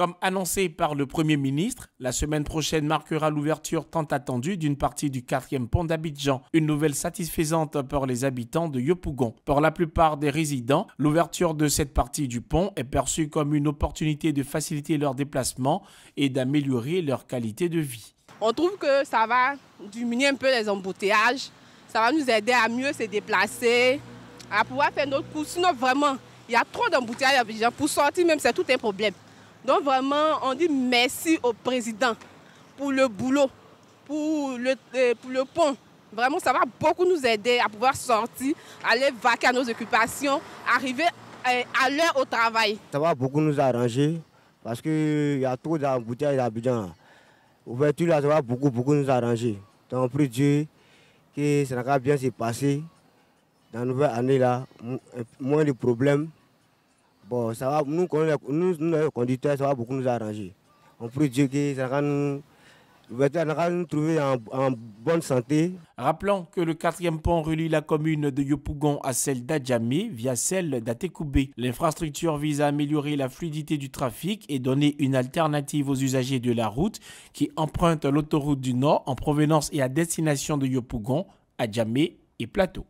Comme annoncé par le Premier ministre, la semaine prochaine marquera l'ouverture tant attendue d'une partie du quatrième pont d'Abidjan, une nouvelle satisfaisante pour les habitants de Yopougon. Pour la plupart des résidents, l'ouverture de cette partie du pont est perçue comme une opportunité de faciliter leurs déplacements et d'améliorer leur qualité de vie. On trouve que ça va diminuer un peu les embouteillages, ça va nous aider à mieux se déplacer, à pouvoir faire notre course. Sinon, vraiment, il y a trop d'embouteillages à Abidjan. Pour sortir, même, c'est tout un problème. Donc vraiment, on dit merci au président pour le boulot, pour le, euh, le pont. Vraiment, ça va beaucoup nous aider à pouvoir sortir, aller vaquer à nos occupations, arriver euh, à l'heure au travail. Ça va beaucoup nous arranger parce qu'il y a trop d'embouteillages d'habitants. L'ouverture, là, ça va beaucoup, beaucoup nous arranger. Donc, prie Dieu, que ça va bien se passer dans la nouvelle année, là, moins de problèmes. Bon, ça va, nous, nous, conducteurs, ça va beaucoup nous arranger. On peut dire que ça va nous, trouver en, bonne santé. Rappelons que le quatrième pont relie la commune de Yopougon à celle d'Adjamé via celle d'Atekoubé. L'infrastructure vise à améliorer la fluidité du trafic et donner une alternative aux usagers de la route qui empruntent l'autoroute du Nord en provenance et à destination de Yopougon, Adjamé et Plateau.